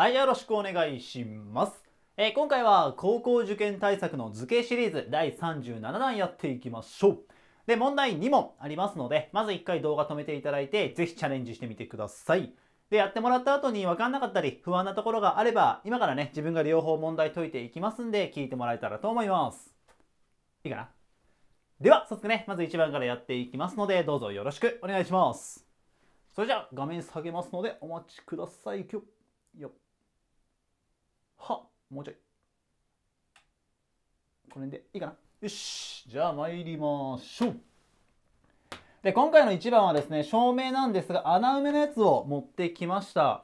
はい、よろしくお願いします。えー、今回は高校受験対策の図形シリーズ第37弾やっていきましょう。で、問題2問ありますので、まず1回動画止めていただいて、ぜひチャレンジしてみてください。で、やってもらった後に分かんなかったり、不安なところがあれば、今からね、自分が両方問題解いていきますんで、聞いてもらえたらと思います。いいかなでは、早速ね、まず1番からやっていきますので、どうぞよろしくお願いします。それじゃあ、画面下げますので、お待ちください。よっ。もうちょい。この辺でいいかな。よし。じゃあ参りましょう。で、今回の1番はですね、照明なんですが、穴埋めのやつを持ってきました。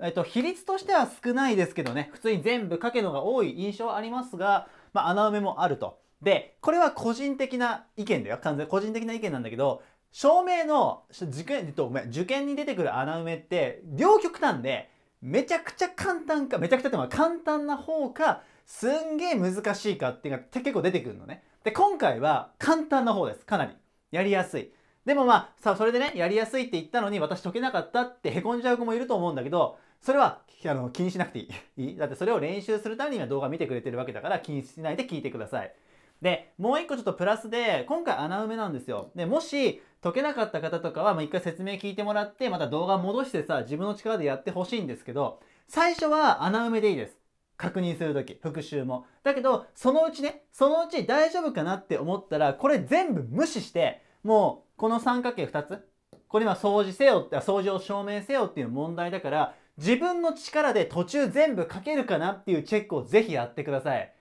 えっと、比率としては少ないですけどね、普通に全部かけのが多い印象ありますが、まあ、穴埋めもあると。で、これは個人的な意見だよ。完全個人的な意見なんだけど、照明の受験、えっと、ごめん、受験に出てくる穴埋めって、両極端で、めちゃくちゃ簡単かめちゃくちゃって簡単な方かすんげえ難しいかっていうのが結構出てくるのねで今回は簡単な方ですかなりやりやすいでもまあさあそれでねやりやすいって言ったのに私解けなかったってへこんじゃう子もいると思うんだけどそれはあの気にしなくていいだってそれを練習するために今動画見てくれてるわけだから気にしないで聞いてくださいで、もう一個ちょっとプラスで、今回穴埋めなんですよ。で、もし解けなかった方とかは、もう一回説明聞いてもらって、また動画戻してさ、自分の力でやってほしいんですけど、最初は穴埋めでいいです。確認するとき、復習も。だけど、そのうちね、そのうち大丈夫かなって思ったら、これ全部無視して、もう、この三角形二つ、これ今掃除せよって、掃除を証明せよっていう問題だから、自分の力で途中全部書けるかなっていうチェックをぜひやってください。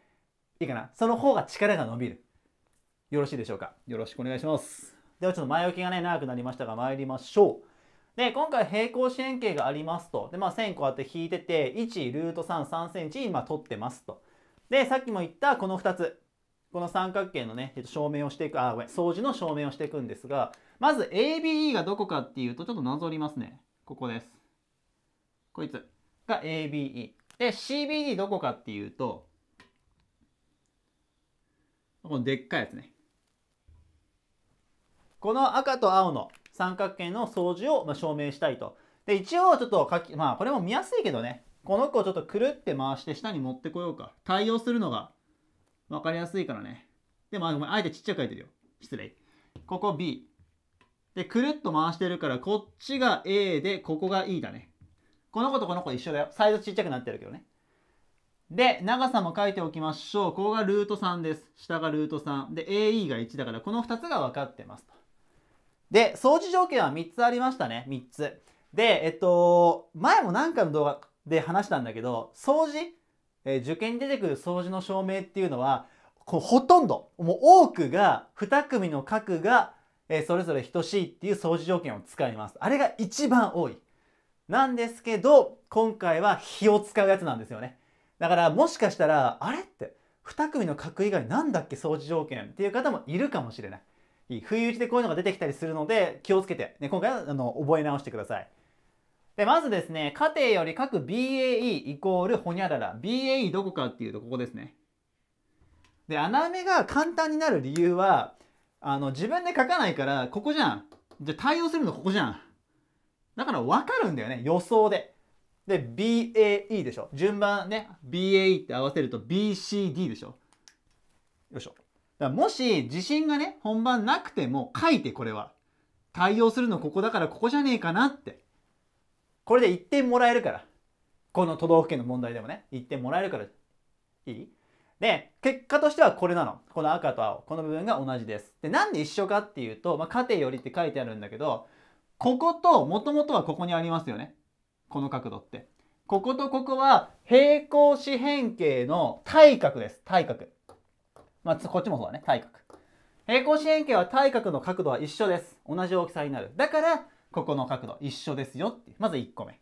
いいかなその方が力が伸びる。よろしいでしょうかよろしくお願いします。ではちょっと前置きがね、長くなりましたが、参りましょう。で、今回平行四辺形がありますと。で、まあ線こうやって引いてて、1ルート3、3センチ今取ってますと。で、さっきも言ったこの2つ。この三角形のね、証明をしていく、あ、ごめん、掃除の証明をしていくんですが、まず ABE がどこかっていうと、ちょっとなぞりますね。ここです。こいつが ABE。で、CBD どこかっていうと、このでっかいやつねこの赤と青の三角形の相似を、ま証明したいとで一応ちょっと書きまあこれも見やすいけどねこの子をちょっとくるって回して下に持ってこようか対応するのが分かりやすいからねでもああえてちっちゃく書いてるよ失礼ここ B でくるっと回してるからこっちが A でここが E だねこの子とこの子一緒だよサイズちっちゃくなってるけどねで、長さも書いておきましょう。ここがルート3です。下がルート3。で、AE が1だから、この2つが分かってますで、相似条件は3つありましたね。3つ。で、えっと、前も何回の動画で話したんだけど、掃除、えー、受験に出てくる掃除の証明っていうのは、こうほとんど、もう多くが、2組の角が、えー、それぞれ等しいっていう相似条件を使います。あれが一番多い。なんですけど、今回は比を使うやつなんですよね。だからもしかしたら、あれって2組の角以外なんだっけ掃除条件っていう方もいるかもしれない。不意打ちでこういうのが出てきたりするので気をつけて、ね、今回はあの覚え直してください。で、まずですね、家庭より各 BAE イコールほにゃらら。BAE どこかっていうとここですね。で、穴埋めが簡単になる理由は、あの、自分で書かないから、ここじゃん。じゃ対応するのここじゃん。だから分かるんだよね、予想で。で BAE でしょ順番ね BAE って合わせると BCD でしょよいしょだもし自信がね本番なくても書いてこれは対応するのここだからここじゃねえかなってこれで1点もらえるからこの都道府県の問題でもね1点もらえるからいいで結果としてはこれなのこの赤と青この部分が同じですでなんで一緒かっていうと「まあ、家庭より」って書いてあるんだけどここともともとはここにありますよねこの角度って。こことここは平行四辺形の対角です。対角。まあ、こっちもそうだね。対角。平行四辺形は対角の角度は一緒です。同じ大きさになる。だから、ここの角度一緒ですよってまず1個目。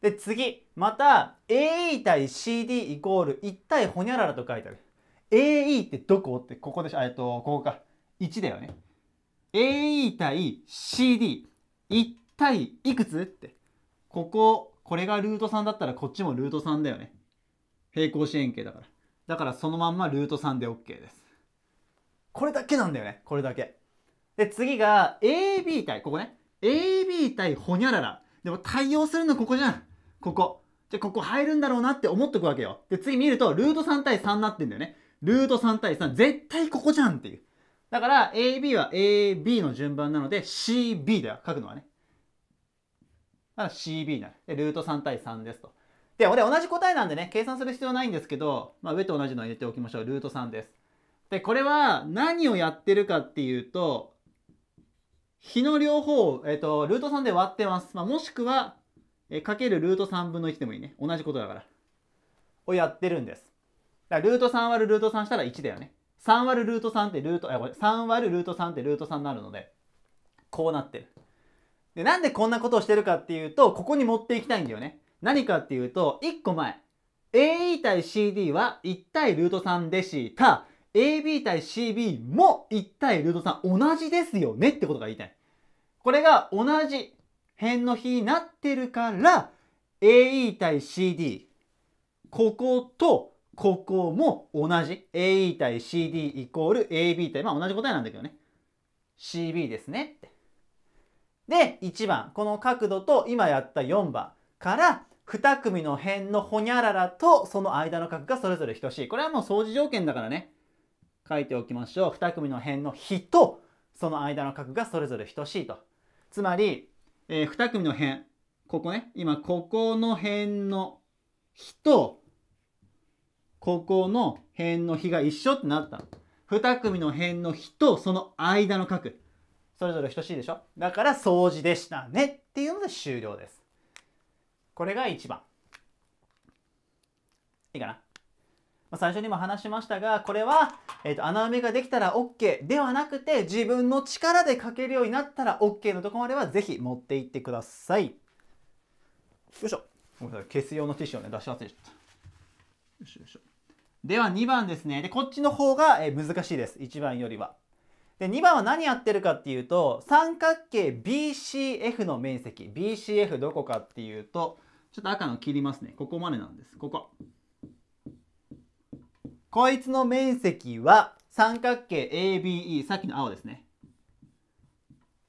で、次。また、AE 対 CD イコール1対ほにゃららと書いてある。AE ってどこってここでしょ。えっと、ここか。1だよね。AE 対 CD。1対いくつって。こここれがルート3だったらこっちもルート3だよね平行四辺形だからだからそのまんまルート3で OK ですこれだけなんだよねこれだけで次が AB 対ここね AB 対ホニャララでも対応するのここじゃんここじゃここ入るんだろうなって思っとくわけよで次見るとルート3対3になってんだよねルート3対3絶対ここじゃんっていうだから AB は AB の順番なので CB だよ書くのはねだから CB になる。で、ルート3対3ですと。で、俺同じ答えなんでね、計算する必要ないんですけど、まあ、上と同じのを入れておきましょう。ルート3です。で、これは何をやってるかっていうと、比の両方を、えっ、ー、と、ルート3で割ってます。まあ、もしくは、えー、かけるルート3分の1でもいいね。同じことだから。をやってるんです。だからルート3割るルート3したら1だよね。3割るルート3ってルート、あ、これ3割るルート3ってルート3になるので、こうなってる。で、なんでこんなことをしてるかっていうと、ここに持っていきたいんだよね。何かっていうと、1個前。AE 対 CD は1対ルート3でした。AB 対 CB も1対ルート3同じですよねってことが言いたい。これが同じ辺の比になってるから、AE 対 CD、こことここも同じ。AE 対 CD イコール AB 対、まあ同じ答えなんだけどね。CB ですねって。で1番この角度と今やった4番から2組の辺のほにゃららとその間の角がそれぞれ等しいこれはもう相似条件だからね書いておきましょう2組の辺の比とその間の角がそれぞれ等しいとつまり、えー、2組の辺ここね今ここの辺の比とここの辺の比が一緒ってなった2組の辺の比とその間の角それぞれ等しいでしょだから掃除でしたねっていうので終了ですこれが1番いいかな、まあ、最初にも話しましたがこれは、えーと、穴埋めができたら OK ではなくて自分の力で書けるようになったら OK のとこまでは是非持っていってくださいよいしょごめんなさい消す用のティッシュをね出し忘れちゃったよいしょよいしょでは2番ですねでこっちの方が難しいです1番よりは。で、2番は何やってるかっていうと、三角形 BCF の面積。BCF どこかっていうと、ちょっと赤の切りますね。ここまでなんです。ここ。こいつの面積は三角形 ABE、さっきの青ですね。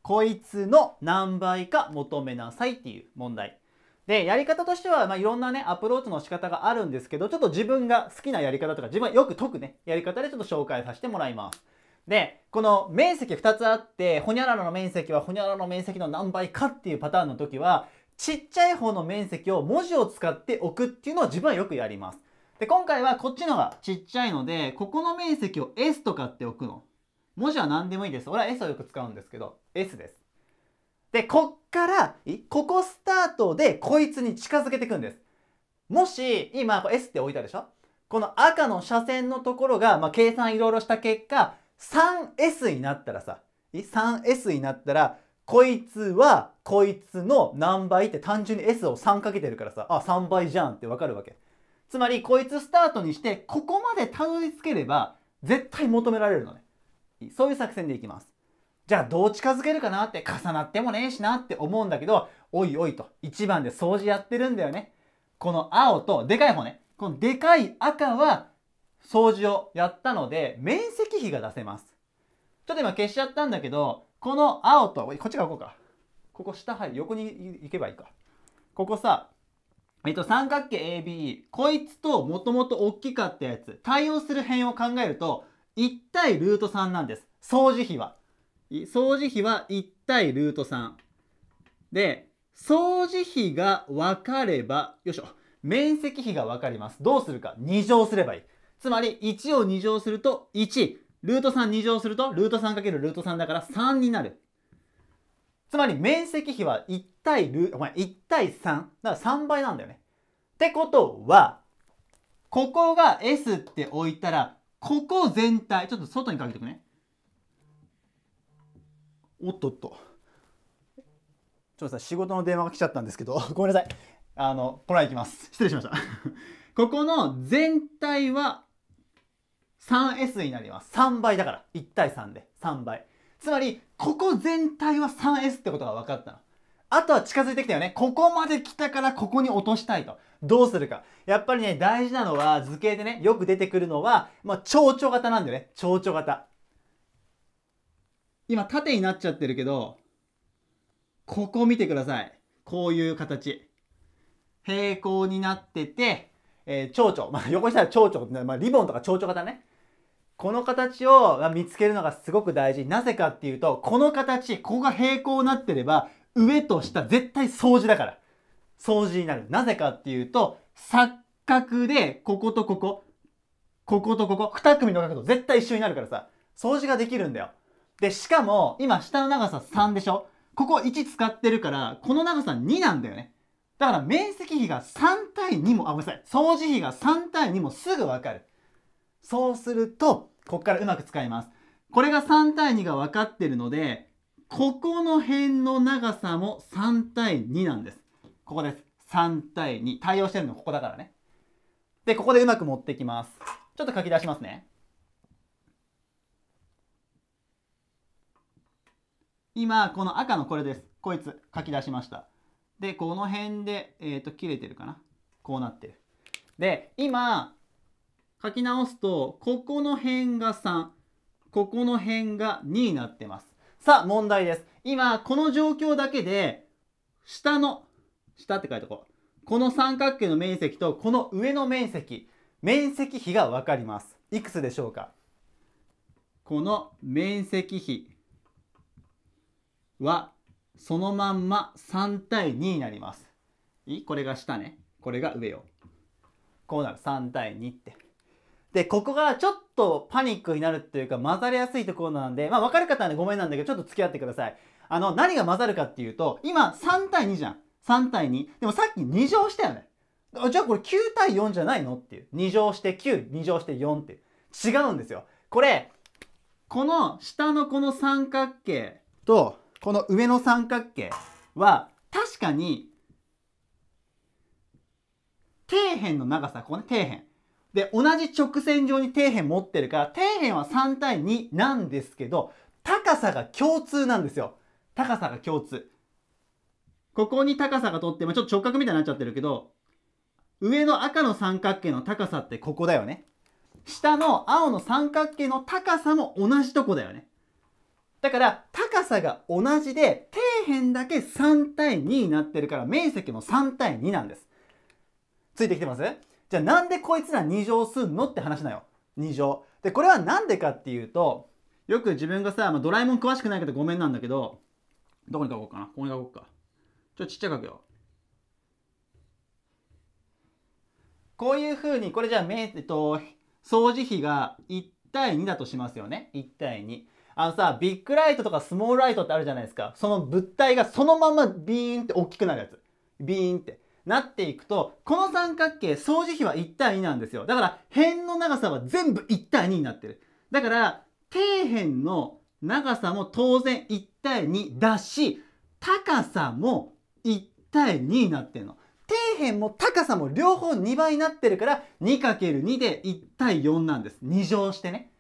こいつの何倍か求めなさいっていう問題。で、やり方としては、まあ、いろんなね、アプローチの仕方があるんですけど、ちょっと自分が好きなやり方とか、自分はよく解くね、やり方でちょっと紹介させてもらいます。で、この面積2つあって、ほにゃららの面積はほにゃららの面積の何倍かっていうパターンの時は、ちっちゃい方の面積を文字を使って置くっていうのを自分はよくやります。で、今回はこっちのがちっちゃいので、ここの面積を S とかって置くの。文字は何でもいいです。俺は S をよく使うんですけど、S です。で、こっから、ここスタートでこいつに近づけていくんです。もし、今、S って置いたでしょこの赤の斜線のところが、まあ、計算いろいろした結果、3S になったらさ 3S になったらこいつはこいつの何倍って単純に S を3かけてるからさあ3倍じゃんってわかるわけつまりこいつスタートにしてここまでたどり着ければ絶対求められるのねそういう作戦でいきますじゃあどう近づけるかなって重なってもねえしなって思うんだけどおいおいと1番で掃除やってるんだよねこの青とでかい方ねこのでかい赤は掃除をやったので面積比が出せますちょっと今消しちゃったんだけどこの青とこっちからこうかここ下入る横に行けばいいかここさえっと、三角形 ABE、こいつともともと大きかったやつ、対応する辺を考えると、1対ルート3なんです。掃除費は。掃除費は1対ルート3。で、掃除費が分かれば、よいしょ、面積比が分かります。どうするか、2乗すればいい。つまり1を2乗すると1、ルート3、2乗すると、ルート3かけるルート3だから3になる。つまり面積比は1対ル、お前1対3。だから3倍なんだよね。ってことは、ここが S って置いたら、ここ全体、ちょっと外にかけておくね。おっとっと。ちょっとさ、仕事の電話が来ちゃったんですけど、ごめんなさい。あの、これはいきます。失礼しました。ここの全体は 3S になります。3倍だから。1対3で3倍。つまり、ここ全体は 3S ってことが分かったの。あとは近づいてきたよね。ここまで来たからここに落としたいと。どうするか。やっぱりね、大事なのは、図形でね、よく出てくるのは、まあ、蝶々型なんだよね。蝶々型。今、縦になっちゃってるけど、ここ見てください。こういう形。平行になってて、えー、蝶々。まあ、横にしたら蝶々、まあ、リボンとか蝶々型ね。この形を見つけるのがすごく大事。なぜかっていうと、この形、ここが平行になってれば、上と下絶対掃除だから。掃除になる。なぜかっていうと、錯覚で、こことここ、こことここ、二組の角度絶対一緒になるからさ、掃除ができるんだよ。で、しかも、今下の長さ3でしょここ1使ってるから、この長さ2なんだよね。だから面積比が3対2も、あ、ごめんなさい。掃除比が3対2もすぐわかる。そうすると、こっからうまく使います。これが3対2が分かってるので、ここの辺の長さも3対2なんです。ここです。3対2。対応してるのここだからね。で、ここでうまく持ってきます。ちょっと書き出しますね。今、この赤のこれです。こいつ、書き出しました。で、この辺で、えっ、ー、と、切れてるかな。こうなってる。で、今、書き直すと、ここの辺が3、ここの辺が2になってます。さあ、問題です。今、この状況だけで、下の、下って書いておこう。この三角形の面積と、この上の面積、面積比がわかります。いくつでしょうかこの面積比は、そのまんま3対2になります。いいこれが下ね。これが上よ。こうなる。3対2って。で、ここがちょっとパニックになるっていうか混ざりやすいところなんで、まあ分かる方はね、ごめんなんだけど、ちょっと付き合ってください。あの、何が混ざるかっていうと、今3対2じゃん。3対2。でもさっき2乗したよね。じゃあこれ9対4じゃないのっていう。2乗して9、2乗して4って違うんですよ。これ、この下のこの三角形と、この上の三角形は、確かに、底辺の長さ、ここね、底辺。で、同じ直線上に底辺持ってるから、底辺は3対2なんですけど、高さが共通なんですよ。高さが共通。ここに高さがとって、まあ、ちょっと直角みたいになっちゃってるけど、上の赤の三角形の高さってここだよね。下の青の三角形の高さも同じとこだよね。だから高さが同じで底辺だけ3対2になってるから面積も3対2なんです。ついてきてますじゃあなんでこいつら二乗すんのって話なよ。二乗。で、これはなんでかっていうと、よく自分がさ、まあ、ドラえもん詳しくないけどごめんなんだけど、どこに書こうかな。ここに書こうか。ちょ、ちっちゃく書くよ。こういうふうに、これじゃあ、えっと、掃除費が1対2だとしますよね。1対2。あのさ、ビッグライトとかスモールライトってあるじゃないですか。その物体がそのままビーンって大きくなるやつ。ビーンって。なっていくと、この三角形、相似比は1対2なんですよ。だから、辺の長さは全部1対2になってる。だから、底辺の長さも当然1対2だし、高さも1対2になってるの。底辺も高さも両方2倍になってるから 2×2 で1対4なんです2乗してね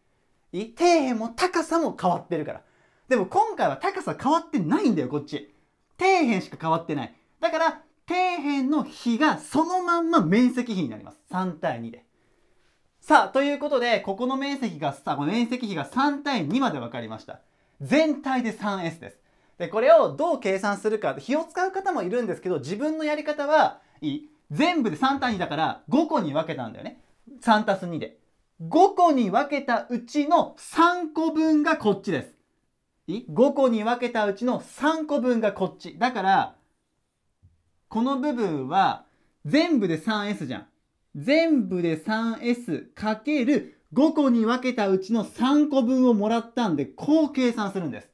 底辺も高さも変わってるからでも今回は高さ変わってないんだよこっち底辺しか変わってないだから底辺の比がそのまんま面積比になります。3対2で。さあ、ということで、ここの面積が、さ、面積比が3対2まで分かりました。全体で 3S です。で、これをどう計算するか、比を使う方もいるんですけど、自分のやり方はいい。全部で3対2だから5個に分けたんだよね。3たす2で。5個に分けたうちの3個分がこっちです。5個に分けたうちの3個分がこっち。だから、この部分は全部で 3S じゃん。全部で 3S かける5個に分けたうちの3個分をもらったんで、こう計算するんです。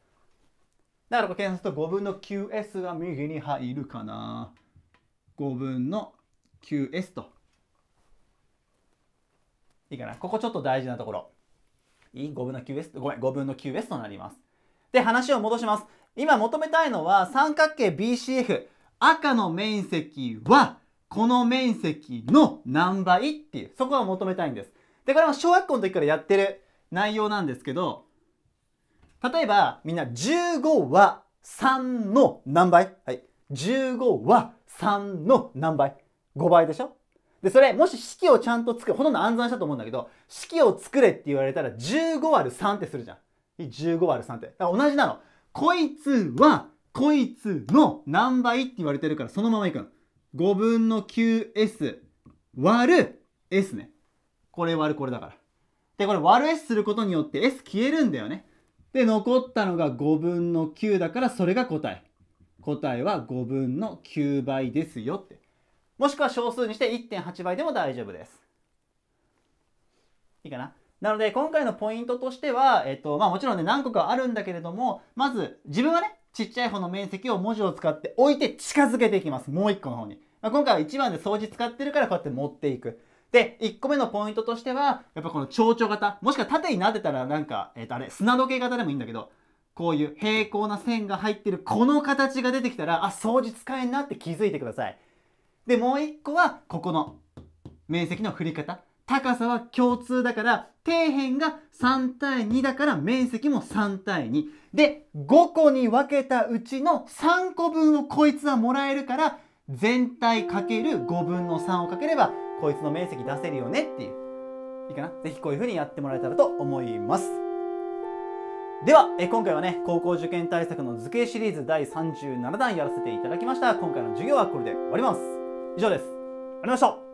だからこれ計算すると5分の 9S が右に入るかな。5分の 9S と。いいかな。ここちょっと大事なところ。いい ?5 分の 9S、ごめん、5分の 9S となります。で、話を戻します。今求めたいのは三角形 BCF。赤の面積はこの面積の何倍っていう、そこは求めたいんです。で、これは小学校の時からやってる内容なんですけど、例えばみんな15は3の何倍はい。15は3の何倍 ?5 倍でしょで、それ、もし式をちゃんと作る、ほとんど暗算したと思うんだけど、式を作れって言われたら15割る3ってするじゃん。15割る3って。同じなの。こいつはこいつの何倍って言われてるからそのままいくの。5分の 9s 割る s ね。これ割るこれだから。で、これ割る s することによって s 消えるんだよね。で、残ったのが5分の9だからそれが答え。答えは5分の9倍ですよって。もしくは小数にして1.8倍でも大丈夫です。いいかななので今回のポイントとしては、えっとまあ、もちろんね何個かあるんだけれどもまず自分はねちっちゃい方の面積を文字を使って置いて近づけていきます。もう1個の方に。まあ、今回は1番で掃除使ってるからこうやって持っていく。で、1個目のポイントとしては、やっぱこの蝶々型、もしくは縦になってたらなんか、えっ、ー、とあれ、砂時計型でもいいんだけど、こういう平行な線が入ってるこの形が出てきたら、あ、掃除使えんなって気づいてください。で、もう1個は、ここの面積の振り方。高さは共通だから、底辺が3対2だから面積も3対2。で、5個に分けたうちの3個分をこいつはもらえるから、全体かける5分の3をかければ、こいつの面積出せるよねっていう。いいかなぜひこういう風にやってもらえたらと思います。では、え今回はね、高校受験対策の図形シリーズ第37弾やらせていただきました。今回の授業はこれで終わります。以上です。ありがとうございました。